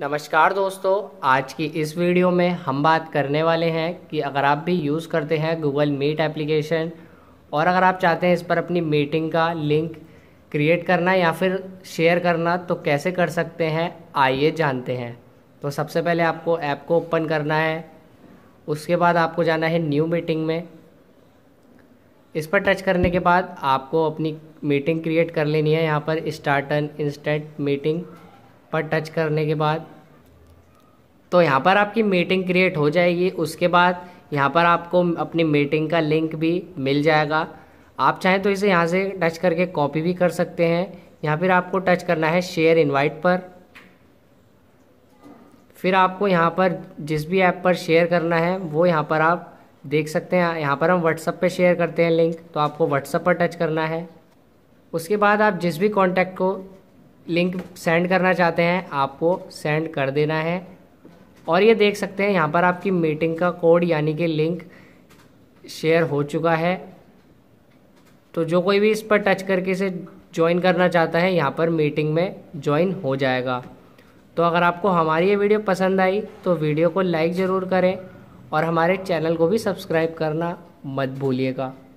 नमस्कार दोस्तों आज की इस वीडियो में हम बात करने वाले हैं कि अगर आप भी यूज़ करते हैं गूगल मीट एप्लीकेशन और अगर आप चाहते हैं इस पर अपनी मीटिंग का लिंक क्रिएट करना या फिर शेयर करना तो कैसे कर सकते हैं आइए जानते हैं तो सबसे पहले आपको ऐप को ओपन करना है उसके बाद आपको जाना है न्यू मीटिंग में इस पर टच करने के बाद आपको अपनी मीटिंग क्रिएट कर लेनी है यहाँ पर स्टार्ट एन इंस्टेंट मीटिंग पर टच करने के बाद तो यहाँ पर आपकी मीटिंग क्रिएट हो जाएगी उसके बाद यहाँ पर आपको अपनी मीटिंग का लिंक भी मिल जाएगा आप चाहें तो इसे यहाँ से टच करके कॉपी भी कर सकते हैं यहाँ फिर आपको टच करना है शेयर इनवाइट पर फिर आपको यहाँ पर जिस भी ऐप पर शेयर करना है वो यहाँ पर आप देख सकते हैं यहाँ पर हम व्हाट्सअप पे शेयर करते हैं लिंक तो आपको व्हाट्सअप पर टच करना है उसके बाद आप जिस भी कॉन्टैक्ट को लिंक सेंड करना चाहते हैं आपको सेंड कर देना है और ये देख सकते हैं यहाँ पर आपकी मीटिंग का कोड यानी कि लिंक शेयर हो चुका है तो जो कोई भी इस पर टच करके इसे ज्वाइन करना चाहता है यहाँ पर मीटिंग में ज्वाइन हो जाएगा तो अगर आपको हमारी ये वीडियो पसंद आई तो वीडियो को लाइक ज़रूर करें और हमारे चैनल को भी सब्सक्राइब करना मत भूलिएगा